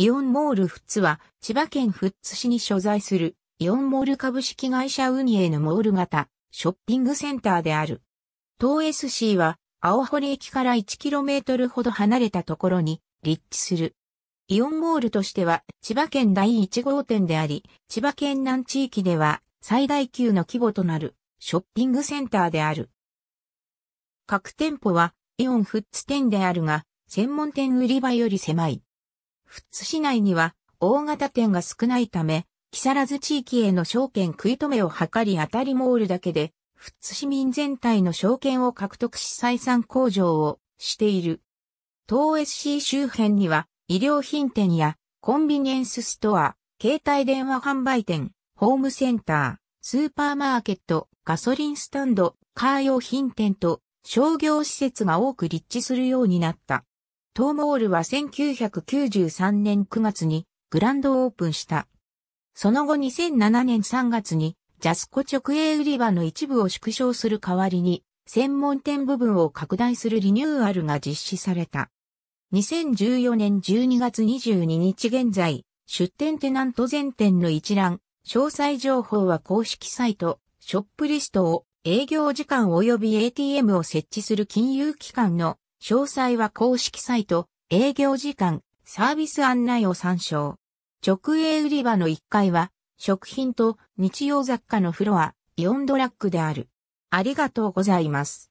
イオンモール富津は、千葉県富津市に所在する、イオンモール株式会社ウニエのモール型、ショッピングセンターである。東 SC は、青堀駅から 1km ほど離れたところに、立地する。イオンモールとしては、千葉県第1号店であり、千葉県南地域では、最大級の規模となる、ショッピングセンターである。各店舗は、イオン富津店であるが、専門店売り場より狭い。富津市内には大型店が少ないため、木更津地域への証券食い止めを図り当たりモールだけで、富津市民全体の証券を獲得し採算向上をしている。東 SC 周辺には、医療品店やコンビニエンスストア、携帯電話販売店、ホームセンター、スーパーマーケット、ガソリンスタンド、カー用品店と商業施設が多く立地するようになった。トーモールは1993年9月にグランドオープンした。その後2007年3月にジャスコ直営売り場の一部を縮小する代わりに専門店部分を拡大するリニューアルが実施された。2014年12月22日現在、出店テナント全店の一覧、詳細情報は公式サイト、ショップリストを営業時間及び ATM を設置する金融機関の詳細は公式サイト、営業時間、サービス案内を参照。直営売り場の1階は、食品と日用雑貨のフロア、イオンドラッグである。ありがとうございます。